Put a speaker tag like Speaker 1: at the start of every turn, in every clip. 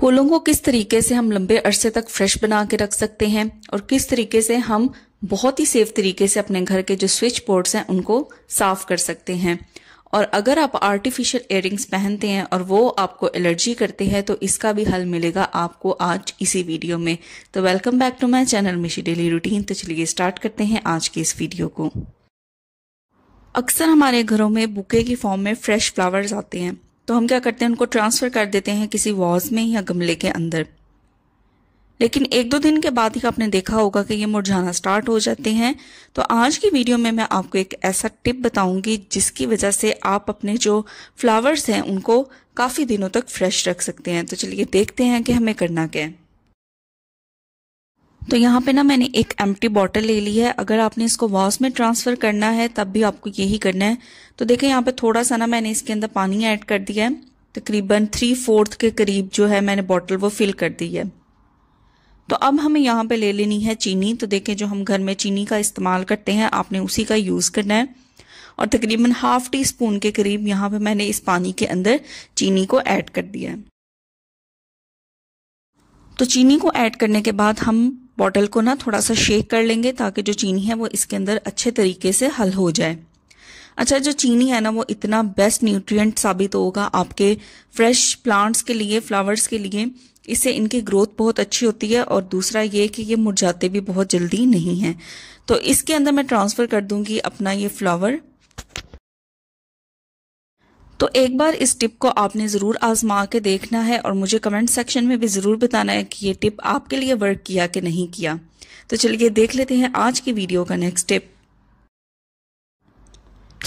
Speaker 1: फूलों को किस तरीके से हम लंबे अरसे तक फ्रेश बना के रख सकते हैं और किस तरीके से हम बहुत ही सेफ तरीके से अपने घर के जो स्विच बोर्ड्स हैं उनको साफ कर सकते हैं और अगर आप आर्टिफिशियल एयरिंग्स पहनते हैं और वो आपको एलर्जी करते हैं तो इसका भी हल मिलेगा आपको आज इसी वीडियो में तो welcome back to my channel Mishi daily routine तो चलिए स्टार्ट करते हैं आज की इस वीडियो को अक्सर हमारे घरों में बुके की फॉर्म में फ्रेश फ्लावर्स आते हैं तो हम क्या करते हैं उनको ट्रांसफ़र कर देते हैं किसी वॉज में या गमले के अंदर लेकिन एक दो दिन के बाद ही आपने देखा होगा कि ये मुरझाना स्टार्ट हो जाते हैं तो आज की वीडियो में मैं आपको एक ऐसा टिप बताऊंगी जिसकी वजह से आप अपने जो फ्लावर्स हैं उनको काफ़ी दिनों तक फ्रेश रख सकते हैं तो चलिए देखते हैं कि हमें करना क्या है तो यहाँ पे ना मैंने एक एम्प्टी बॉटल ले ली है अगर आपने इसको वॉश में ट्रांसफ़र करना है तब भी आपको यही करना है तो देखें यहाँ पे थोड़ा सा ना मैंने इसके अंदर पानी ऐड कर दिया है तकरीबन थ्री फोर्थ के करीब जो है मैंने बॉटल वो फिल कर दी है तो अब हमें यहाँ पे ले लेनी है चीनी तो देखें जो हम घर में चीनी का इस्तेमाल करते हैं आपने उसी का यूज़ करना है और तकरीबन हाफ टी स्पून के करीब यहाँ पे मैंने इस पानी के अंदर चीनी को ऐड कर दिया है तो चीनी को ऐड करने के बाद हम बॉटल को ना थोड़ा सा शेक कर लेंगे ताकि जो चीनी है वो इसके अंदर अच्छे तरीके से हल हो जाए अच्छा जो चीनी है ना वो इतना बेस्ट न्यूट्रिएंट साबित होगा आपके फ्रेश प्लांट्स के लिए फ्लावर्स के लिए इससे इनकी ग्रोथ बहुत अच्छी होती है और दूसरा ये कि ये मुरझाते भी बहुत जल्दी नहीं हैं तो इसके अंदर मैं ट्रांसफ़र कर दूंगी अपना ये फ्लावर तो एक बार इस टिप को आपने ज़रूर आजमा के देखना है और मुझे कमेंट सेक्शन में भी ज़रूर बताना है कि ये टिप आपके लिए वर्क किया कि नहीं किया तो चलिए देख लेते हैं आज की वीडियो का नेक्स्ट टिप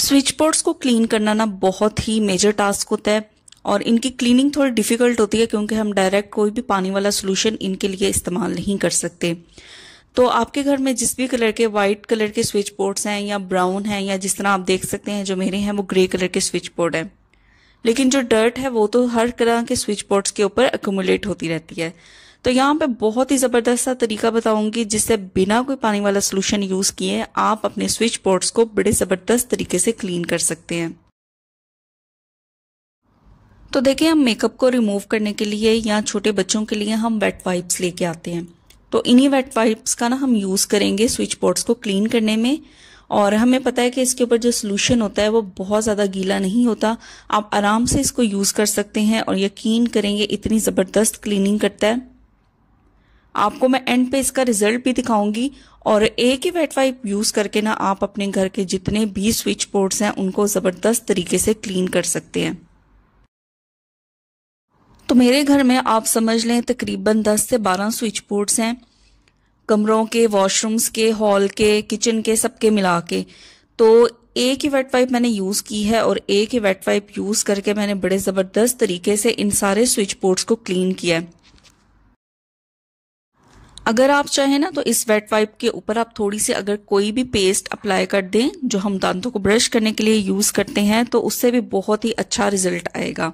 Speaker 1: स्विच बोर्ड्स को क्लीन करना ना बहुत ही मेजर टास्क होता है और इनकी क्लीनिंग थोड़ी डिफ़िकल्ट होती है क्योंकि हम डायरेक्ट कोई भी पानी वाला सोल्यूशन इनके लिए इस्तेमाल नहीं कर सकते तो आपके घर में जिस भी कलर के वाइट कलर के स्विच बोर्ड्स हैं या ब्राउन हैं या जिस तरह आप देख सकते हैं जो मेरे हैं वो ग्रे कलर के स्विच बोर्ड हैं लेकिन जो डर्ट है वो तो हर तरह के स्विच बोर्ड्स के ऊपर एकूमुलेट होती रहती है तो यहाँ पे बहुत ही ज़बरदस्त सा तरीका बताऊंगी जिससे बिना कोई पानी वाला सोल्यूशन यूज़ किए आप अपने स्विच बोर्ड्स को बड़े ज़बरदस्त तरीके से क्लीन कर सकते हैं तो देखिए हम मेकअप को रिमूव करने के लिए या छोटे बच्चों के लिए हम वेट वाइप्स लेके आते हैं तो इन्हीं वेट वाइप्स का ना हम यूज़ करेंगे स्विच बोर्ड्स को क्लीन करने में और हमें पता है कि इसके ऊपर जो सोल्यूशन होता है वो बहुत ज़्यादा गीला नहीं होता आप आराम से इसको यूज़ कर सकते हैं और यकीन करेंगे इतनी ज़बरदस्त क्लीनिंग करता है आपको मैं एंड पे इसका रिजल्ट भी दिखाऊंगी और एक ही वेट वाइप यूज़ करके ना आप अपने घर के जितने भी स्विच बोर्ड्स हैं उनको ज़बरदस्त तरीके से क्लीन कर सकते हैं तो मेरे घर में आप समझ लें तकरीबन 10 से 12 स्विच बोर्ड्स हैं कमरों के वॉशरूम्स के हॉल के किचन के सबके मिला के तो एक ही वेट वाइप मैंने यूज़ की है और एक ही वेट वाइप यूज़ करके मैंने बड़े ज़बरदस्त तरीके से इन सारे स्विच बोर्ड्स को क्लीन किया है अगर आप चाहें ना तो इस वेट वाइप के ऊपर आप थोड़ी सी अगर कोई भी पेस्ट अप्लाई कर दें जो हम दांतों को ब्रश करने के लिए यूज़ करते हैं तो उससे भी बहुत ही अच्छा रिजल्ट आएगा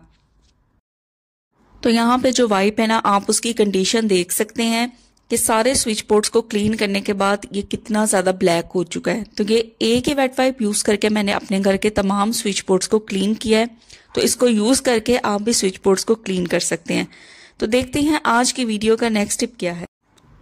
Speaker 1: तो यहाँ पे जो वाइप है ना आप उसकी कंडीशन देख सकते हैं कि सारे स्विच बोर्ड्स को क्लीन करने के बाद ये कितना ज़्यादा ब्लैक हो चुका है तो ये एक ही वेट वाइप यूज़ करके मैंने अपने घर के तमाम स्विच बोर्ड्स को क्लीन किया है तो इसको यूज़ करके आप भी स्विच बोर्ड्स को क्लीन कर सकते हैं तो देखते हैं आज की वीडियो का नेक्स्ट टिप क्या है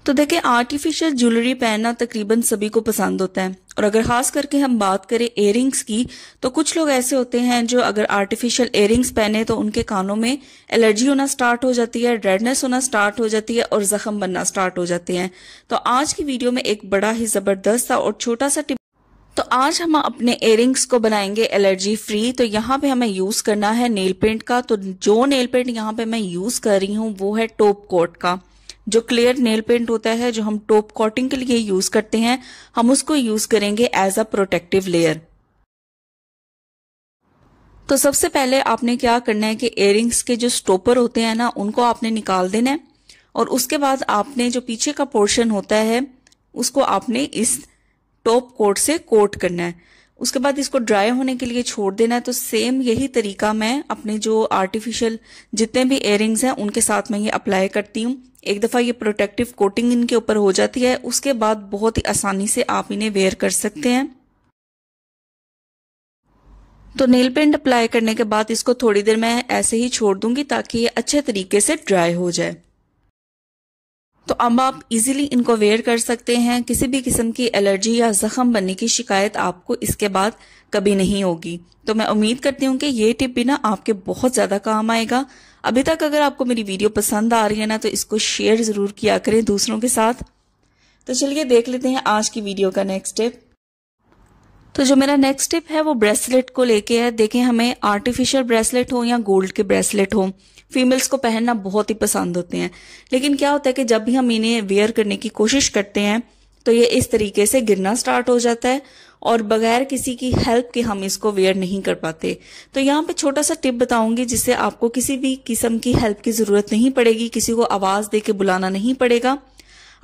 Speaker 1: तो देखें आर्टिफिशियल ज्वेलरी पहनना तकरीबन सभी को पसंद होता है और अगर खास करके हम बात करें एयरिंग्स की तो कुछ लोग ऐसे होते हैं जो अगर आर्टिफिशियल एयरिंग्स पहने तो उनके कानों में एलर्जी होना स्टार्ट हो जाती है रेडनेस होना स्टार्ट हो जाती है और जख्म बनना स्टार्ट हो जाते हैं तो आज की वीडियो में एक बड़ा ही जबरदस्त और छोटा सा टिप तो आज हम अपने एयरिंग्स को बनाएंगे एलर्जी फ्री तो यहाँ पे हमें यूज करना है नेल पेंट का तो जो नेल पेंट यहाँ पे मैं यूज कर रही हूँ वो है टोप कोट का जो क्लियर नेल पेंट होता है जो हम टोप कोटिंग के लिए यूज करते हैं हम उसको यूज करेंगे एज अ प्रोटेक्टिव लेयर तो सबसे पहले आपने क्या करना है कि एयरिंग्स के जो स्टोपर होते हैं ना उनको आपने निकाल देना है और उसके बाद आपने जो पीछे का पोर्शन होता है उसको आपने इस टॉप कोट से कोट करना है उसके बाद इसको ड्राई होने के लिए छोड़ देना है तो सेम यही तरीका मैं अपने जो आर्टिफिशियल जितने भी एयरिंग्स हैं उनके साथ मैं ये अप्लाई करती हूँ एक दफ़ा ये प्रोटेक्टिव कोटिंग इनके ऊपर हो जाती है उसके बाद बहुत ही आसानी से आप इन्हें वेयर कर सकते हैं तो नेल पेंट अप्लाई करने के बाद इसको थोड़ी देर मैं ऐसे ही छोड़ दूंगी ताकि ये अच्छे तरीके से ड्राई हो जाए तो अब आप इजीली इनको वेयर कर सकते हैं किसी भी किस्म की एलर्जी या जख्म बनने की शिकायत आपको इसके बाद कभी नहीं होगी तो मैं उम्मीद करती हूँ कि ये टिप भी ना आपके बहुत ज़्यादा काम आएगा अभी तक अगर आपको मेरी वीडियो पसंद आ रही है ना तो इसको शेयर ज़रूर किया करें दूसरों के साथ तो चलिए देख लेते हैं आज की वीडियो का नेक्स्ट स्टेप तो जो मेरा नेक्स्ट स्टेप है वो ब्रेसलेट को लेके है देखें हमें आर्टिफिशियल ब्रेसलेट हो या गोल्ड के ब्रेसलेट हो फीमेल्स को पहनना बहुत ही पसंद होते हैं लेकिन क्या होता है कि जब भी हम इन्हें वेयर करने की कोशिश करते हैं तो ये इस तरीके से गिरना स्टार्ट हो जाता है और बगैर किसी की हेल्प के हम इसको वेयर नहीं कर पाते तो यहाँ पे छोटा सा टिप बताऊंगी जिससे आपको किसी भी किस्म की हेल्प की ज़रूरत नहीं पड़ेगी किसी को आवाज़ दे के बुलाना नहीं पड़ेगा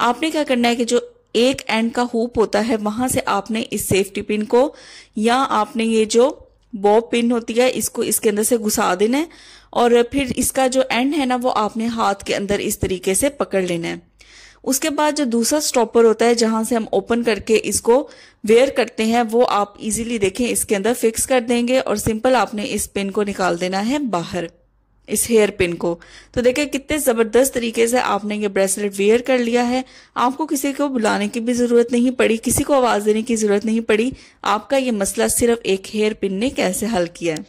Speaker 1: आपने क्या करना है कि जो एक एंड का हुप होता है वहां से आपने इस सेफ्टी पिन को या आपने ये जो बॉब पिन होती है इसको इसके अंदर से घुसा देना है और फिर इसका जो एंड है ना वो आपने हाथ के अंदर इस तरीके से पकड़ लेना है उसके बाद जो दूसरा स्टॉपर होता है जहां से हम ओपन करके इसको वेयर करते हैं वो आप इजीली देखें इसके अंदर फिक्स कर देंगे और सिंपल आपने इस पिन को निकाल देना है बाहर इस हेयर पिन को तो देखिए कितने ज़बरदस्त तरीके से आपने ये ब्रेसलेट वेयर कर लिया है आपको किसी को बुलाने की भी ज़रूरत नहीं पड़ी किसी को आवाज़ देने की ज़रूरत नहीं पड़ी आपका ये मसला सिर्फ एक हेयर पिन ने कैसे हल किया है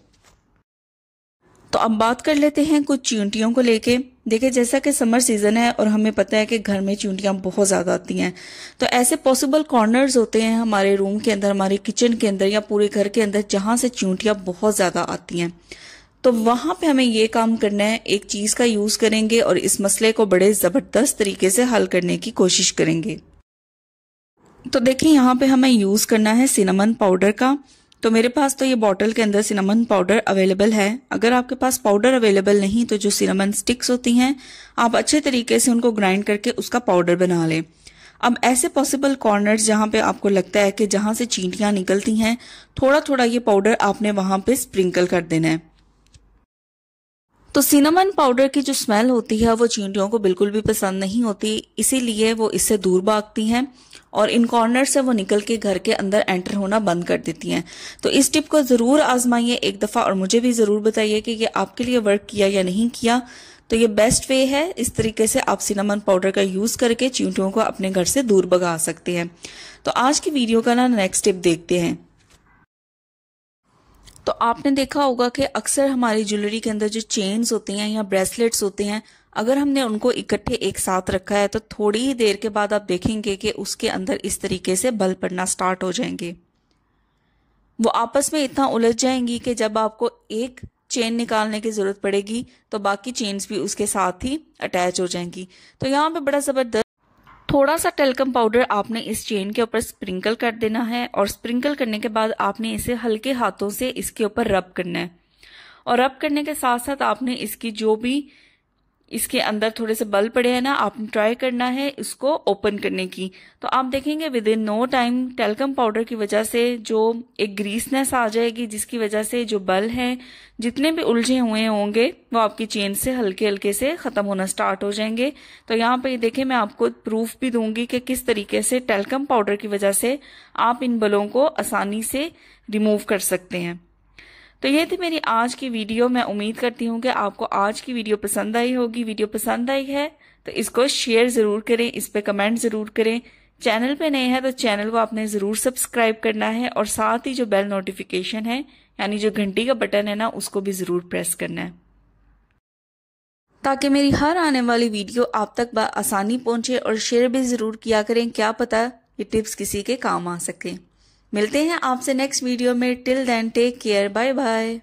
Speaker 1: तो अब बात कर लेते हैं कुछ चींटियों को लेके देखिए जैसा कि समर सीज़न है और हमें पता है कि घर में चींटियां बहुत ज़्यादा आती हैं तो ऐसे पॉसिबल कॉर्नर्स होते हैं हमारे रूम के अंदर हमारे किचन के अंदर या पूरे घर के अंदर जहां से चींटियां बहुत ज़्यादा आती हैं तो वहां पे हमें ये काम करना है एक चीज़ का यूज़ करेंगे और इस मसले को बड़े ज़बरदस्त तरीके से हल करने की कोशिश करेंगे तो देखिये यहाँ पे हमें यूज़ करना है सिनेमन पाउडर का तो मेरे पास तो ये बॉटल के अंदर सिनेमन पाउडर अवेलेबल है अगर आपके पास पाउडर अवेलेबल नहीं तो जो सिनेमन स्टिक्स होती हैं आप अच्छे तरीके से उनको ग्राइंड करके उसका पाउडर बना लें अब ऐसे पॉसिबल कॉर्नर जहां पे आपको लगता है कि जहां से चींटियां निकलती हैं थोड़ा थोड़ा ये पाउडर आपने वहां पे स्प्रिंकल कर देना है तो सिनेमन पाउडर की जो स्मेल होती है वो चींटियों को बिल्कुल भी पसंद नहीं होती इसीलिए वो इससे दूर भागती हैं और इन कॉर्नर से वो निकल के घर के अंदर एंटर होना बंद कर देती हैं तो इस टिप को ज़रूर आजमाइए एक दफ़ा और मुझे भी ज़रूर बताइए कि ये आपके लिए वर्क किया या नहीं किया तो ये बेस्ट वे है इस तरीके से आप सिनेमन पाउडर का यूज़ करके चींटियों को अपने घर से दूर भगा सकते हैं तो आज की वीडियो का ना नेक्स्ट टिप देखते हैं तो आपने देखा होगा कि अक्सर हमारी ज्वेलरी के अंदर जो चेन्स होती हैं या ब्रेसलेट्स होते हैं अगर हमने उनको इकट्ठे एक साथ रखा है तो थोड़ी ही देर के बाद आप देखेंगे कि उसके अंदर इस तरीके से बल पड़ना स्टार्ट हो जाएंगे वो आपस में इतना उलझ जाएंगी कि जब आपको एक चेन निकालने की ज़रूरत पड़ेगी तो बाकी चेन्स भी उसके साथ ही अटैच हो जाएंगी तो यहाँ पे बड़ा ज़बरदस्त थोड़ा सा टेलकम पाउडर आपने इस चेन के ऊपर स्प्रिंकल कर देना है और स्प्रिंकल करने के बाद आपने इसे हल्के हाथों से इसके ऊपर रब करना है और रब करने के साथ साथ आपने इसकी जो भी इसके अंदर थोड़े से बल पड़े हैं ना आपने ट्राई करना है इसको ओपन करने की तो आप देखेंगे within no time talcum powder की वजह से जो एक ग्रीसनेस आ जाएगी जिसकी वजह से जो बल हैं जितने भी उलझे हुए होंगे वो आपकी चेन से हल्के हल्के से ख़त्म होना स्टार्ट हो जाएंगे तो यहाँ पर देखें मैं आपको प्रूफ भी दूंगी कि किस तरीके से टेलकम पाउडर की वजह से आप इन बलों को आसानी से रिमूव कर सकते हैं तो ये थी मेरी आज की वीडियो मैं उम्मीद करती हूँ कि आपको आज की वीडियो पसंद आई होगी वीडियो पसंद आई है तो इसको शेयर ज़रूर करें इस पर कमेंट ज़रूर करें चैनल पे नए हैं तो चैनल को आपने ज़रूर सब्सक्राइब करना है और साथ ही जो बेल नोटिफिकेशन है यानी जो घंटी का बटन है ना उसको भी ज़रूर प्रेस करना है ताकि मेरी हर आने वाली वीडियो आप तक आसानी पहुंचे और शेयर भी ज़रूर किया करें क्या पता ये टिप्स किसी के काम आ सकें मिलते हैं आपसे नेक्स्ट वीडियो में till then take care bye bye